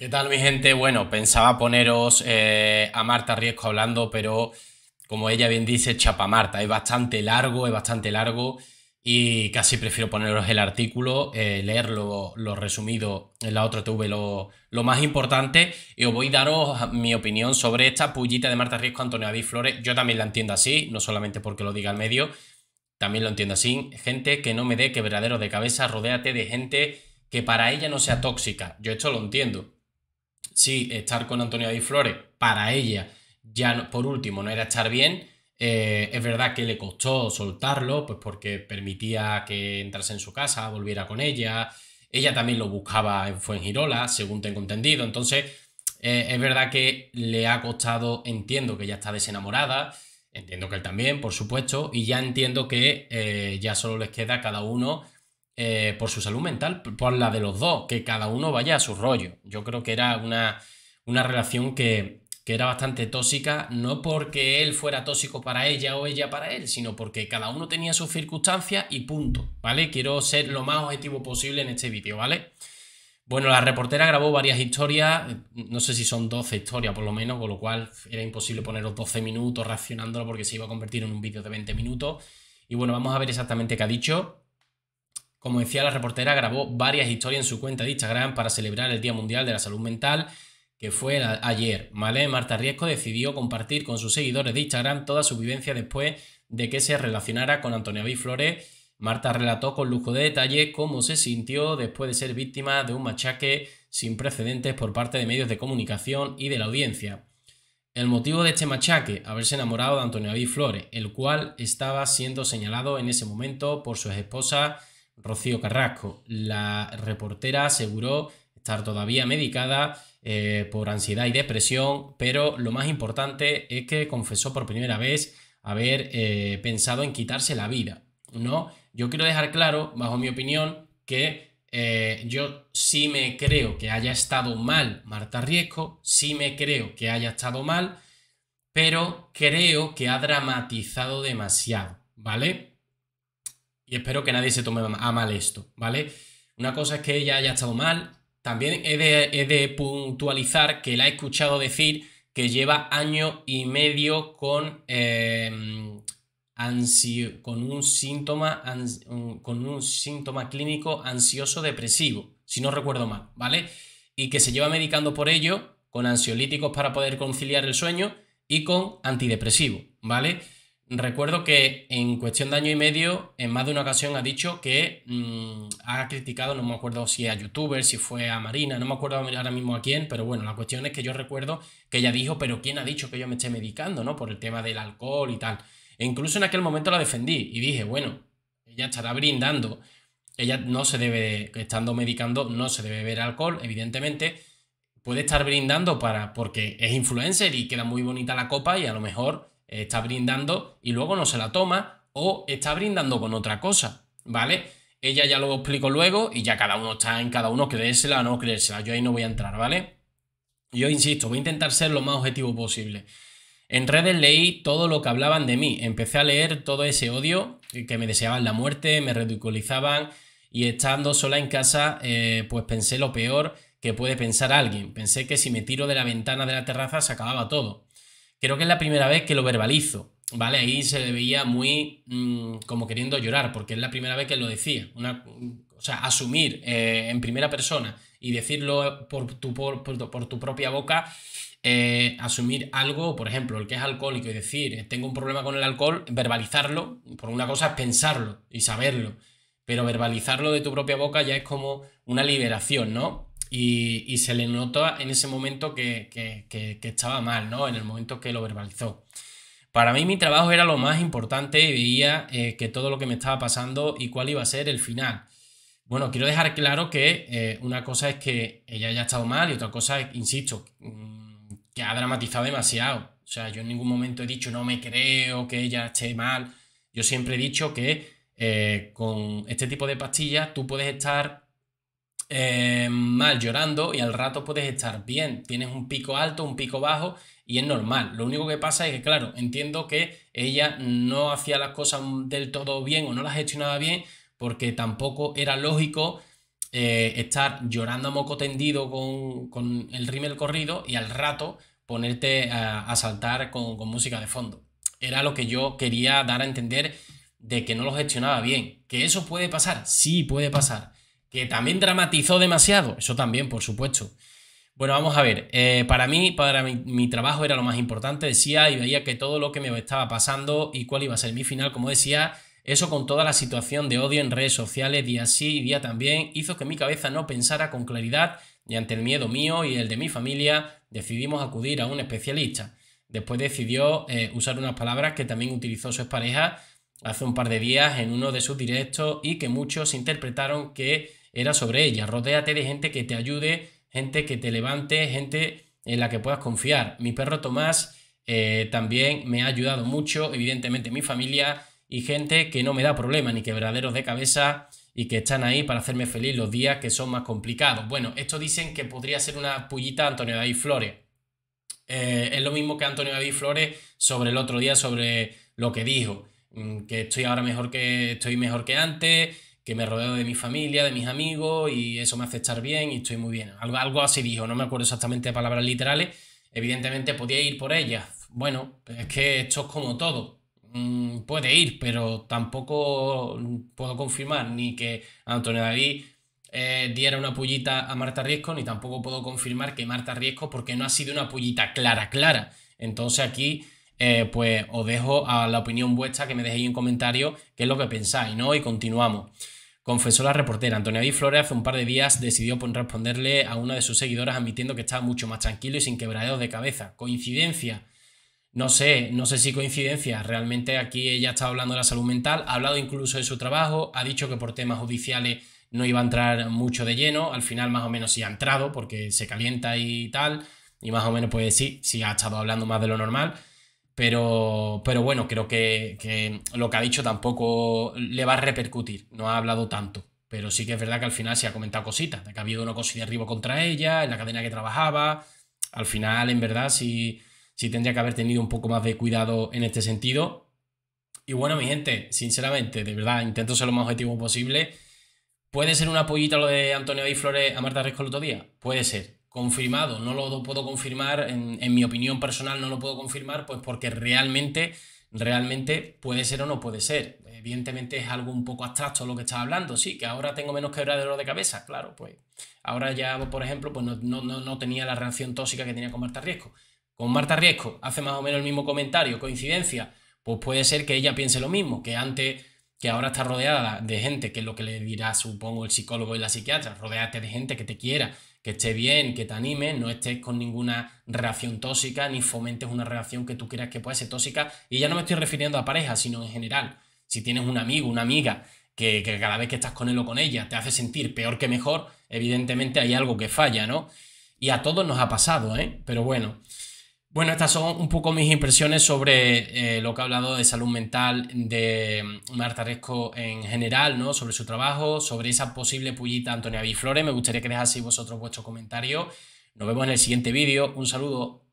¿Qué tal mi gente? Bueno, pensaba poneros eh, a Marta Riesco hablando, pero como ella bien dice, chapa Marta, es bastante largo, es bastante largo y casi prefiero poneros el artículo, eh, leerlo lo resumido en la otra tuve lo, más importante y os voy a daros mi opinión sobre esta pullita de Marta Riesco Antonio David Flores. Yo también la entiendo así, no solamente porque lo diga el medio, también lo entiendo así. Gente que no me dé que quebraderos de cabeza, rodéate de gente que para ella no sea tóxica. Yo esto lo entiendo Sí, estar con Antonio David Flores para ella ya por último no era estar bien, eh, es verdad que le costó soltarlo, pues porque permitía que entrase en su casa, volviera con ella, ella también lo buscaba en Fuengirola, según tengo entendido, entonces eh, es verdad que le ha costado, entiendo que ya está desenamorada, entiendo que él también, por supuesto, y ya entiendo que eh, ya solo les queda a cada uno eh, por su salud mental, por la de los dos, que cada uno vaya a su rollo. Yo creo que era una, una relación que, que era bastante tóxica, no porque él fuera tóxico para ella o ella para él, sino porque cada uno tenía sus circunstancias y punto, ¿vale? Quiero ser lo más objetivo posible en este vídeo, ¿vale? Bueno, la reportera grabó varias historias, no sé si son 12 historias por lo menos, con lo cual era imposible poneros 12 minutos reaccionándolo porque se iba a convertir en un vídeo de 20 minutos. Y bueno, vamos a ver exactamente qué ha dicho. Como decía la reportera, grabó varias historias en su cuenta de Instagram para celebrar el Día Mundial de la Salud Mental, que fue ayer. Malé Marta Riesco decidió compartir con sus seguidores de Instagram toda su vivencia después de que se relacionara con Antonio Abí Flores. Marta relató con lujo de detalle cómo se sintió después de ser víctima de un machaque sin precedentes por parte de medios de comunicación y de la audiencia. El motivo de este machaque, haberse enamorado de Antonio Abí Flores, el cual estaba siendo señalado en ese momento por su esposa Rocío Carrasco. La reportera aseguró estar todavía medicada eh, por ansiedad y depresión, pero lo más importante es que confesó por primera vez haber eh, pensado en quitarse la vida. ¿no? Yo quiero dejar claro, bajo mi opinión, que eh, yo sí me creo que haya estado mal Marta Riesco, sí me creo que haya estado mal, pero creo que ha dramatizado demasiado, ¿vale? y espero que nadie se tome a mal esto, ¿vale? Una cosa es que ella haya estado mal, también he de, puntualizar que la he escuchado decir que lleva año y medio con, em, con, un, síntoma, con un síntoma clínico ansioso depresivo, si no recuerdo mal, ¿vale? Y que se lleva medicando por ello con ansiolíticos para poder conciliar el sueño y con antidepresivo, ¿vale? Recuerdo que en cuestión de año y medio, en más de una ocasión ha dicho que mm, ha criticado, no me acuerdo si a YouTuber, si fue a Marina, no me acuerdo ahora mismo a quién, pero bueno, la cuestión es que yo recuerdo que ella dijo, pero ¿quién ha dicho que yo me esté medicando, no? Por el tema del alcohol y tal. E incluso en aquel momento la defendí y dije, bueno, ella estará brindando, ella no se debe, estando medicando, no se debe beber alcohol, evidentemente, puede estar brindando para, porque es influencer y queda muy bonita la copa y a lo mejor está brindando y luego no se la toma o está brindando con otra cosa, ¿vale? Ella ya lo explico luego y ya cada uno está en cada uno creérsela o no creérsela. Yo ahí no voy a entrar, ¿vale? Yo insisto, voy a intentar ser lo más objetivo posible. En redes leí todo lo que hablaban de mí. Empecé a leer todo ese odio que me deseaban la muerte, me ridiculizaban y estando sola en casa, eh, pues pensé lo peor que puede pensar alguien. Pensé que si me tiro de la ventana de la terraza se acababa todo. Creo que es la primera vez que lo verbalizo, ¿vale? Ahí se le veía muy mm, como queriendo llorar, porque es la primera vez que lo decía. Una, o sea, asumir eh, en primera persona y decirlo por tu, tu propia boca, eh, asumir algo, por ejemplo, el que es alcohólico y decir, eh, tengo un problema con el alcohol, verbalizarlo, por una cosa es pensarlo y saberlo, pero verbalizarlo de tu propia boca ya es como una liberación, ¿no? Y, se le notó en ese momento que, estaba mal, ¿no? En el momento que lo verbalizó. Para mí mi trabajo era lo más importante y veía eh, que todo lo que me estaba pasando y cuál iba a ser el final. Bueno, quiero dejar claro que eh, una cosa es que ella haya estado mal y otra cosa insisto, mm, que ha dramatizado demasiado. O sea, yo en ningún momento he dicho no me creo que ella esté mal. Yo siempre he dicho que eh, con este tipo de pastillas tú puedes estar eh, mal llorando y al rato puedes estar bien. Tienes un pico alto, un pico bajo y es normal. Lo único que pasa es que, claro, entiendo que ella no hacía las cosas del todo bien o no las gestionaba bien porque tampoco era lógico eh, estar llorando a moco tendido con, con, el rímel corrido y al rato ponerte a, saltar con, con música de fondo. Era lo que yo quería dar a entender de que no lo gestionaba bien. ¿Que eso puede pasar? Sí, puede pasar que también dramatizó demasiado, eso también, por supuesto. Bueno, vamos a ver, eh, para mí, para mi, trabajo era lo más importante, decía, y veía que todo lo que me estaba pasando y cuál iba a ser mi final, como decía, eso con toda la situación de odio en redes sociales, día sí y día también, hizo que mi cabeza no pensara con claridad y ante el miedo mío y el de mi familia, decidimos acudir a un especialista. Después decidió eh, usar unas palabras que también utilizó su pareja hace un par de días en uno de sus directos y que muchos interpretaron que era sobre ella. Rodéate de gente que te ayude, gente que te levante, gente en la que puedas confiar. Mi perro Tomás eh, también me ha ayudado mucho, evidentemente mi familia y gente que no me da problemas ni quebraderos de cabeza y que están ahí para hacerme feliz los días que son más complicados. Bueno, esto dicen que podría ser una pullita Antonio David Flores. Eh, es lo mismo que Antonio David Flores sobre el otro día, sobre lo que dijo, mm, que estoy ahora mejor que estoy mejor que antes, que me rodeo de mi familia, de mis amigos y eso me hace estar bien y estoy muy bien. Algo, algo así dijo, no me acuerdo exactamente de palabras literales. Evidentemente podía ir por ella. Bueno, es que esto es como todo. Mm, puede ir, pero tampoco puedo confirmar ni que Antonio David eh, diera una pullita a Marta Riesco, ni tampoco puedo confirmar que Marta Riesco, porque no ha sido una pullita clara, clara. Entonces aquí eh, pues os dejo a la opinión vuestra que me dejéis en comentario... qué es lo que pensáis, ¿no? Y continuamos. Confesó la reportera. Antonia Di Flores hace un par de días decidió responderle a una de sus seguidoras admitiendo que estaba mucho más tranquilo y sin quebraderos de cabeza. ¿Coincidencia? No sé, no sé si coincidencia. Realmente aquí ella está hablando de la salud mental, ha hablado incluso de su trabajo, ha dicho que por temas judiciales no iba a entrar mucho de lleno, al final más o menos sí ha entrado porque se calienta y tal, y más o menos pues sí, sí ha estado hablando más de lo normal pero, pero bueno, creo que, lo que ha dicho tampoco le va a repercutir. No ha hablado tanto. Pero sí que es verdad que al final se ha comentado cositas. que ha habido una de arriba contra ella, en la cadena que trabajaba. Al final, en verdad, sí, tendría que haber tenido un poco más de cuidado en este sentido. Y bueno, mi gente, sinceramente, de verdad, intento ser lo más objetivo posible. ¿Puede ser una pollita lo de Antonio y Flores a Marta Risco el otro día? Puede ser confirmado, no lo puedo confirmar, en, mi opinión personal no lo puedo confirmar, pues porque realmente realmente puede ser o no puede ser. Evidentemente es algo un poco abstracto lo que estás hablando. Sí, que ahora tengo menos quebradero de cabeza, claro, pues ahora ya, por ejemplo, pues no, no tenía la reacción tóxica que tenía con Marta Riesco. Con Marta Riesco hace más o menos el mismo comentario, coincidencia, pues puede ser que ella piense lo mismo, que antes, que ahora está rodeada de gente, que es lo que le dirá, supongo, el psicólogo y la psiquiatra, rodeate de gente que te quiera, que esté bien, que te anime, no estés con ninguna reacción tóxica, ni fomentes una reacción que tú quieras que pueda ser tóxica. Y ya no me estoy refiriendo a pareja, sino en general. Si tienes un amigo, una amiga, que, que cada vez que estás con él o con ella te hace sentir peor que mejor, evidentemente hay algo que falla, ¿no? Y a todos nos ha pasado, ¿eh? Pero bueno. Bueno, estas son un poco mis impresiones sobre eh, lo que ha hablado de salud mental de mm, Marta Resco en general, ¿no? Sobre su trabajo, sobre esa posible pullita Antonia Biflores. Me gustaría que dejaseis vosotros vuestro comentario. Nos vemos en el siguiente vídeo. Un saludo.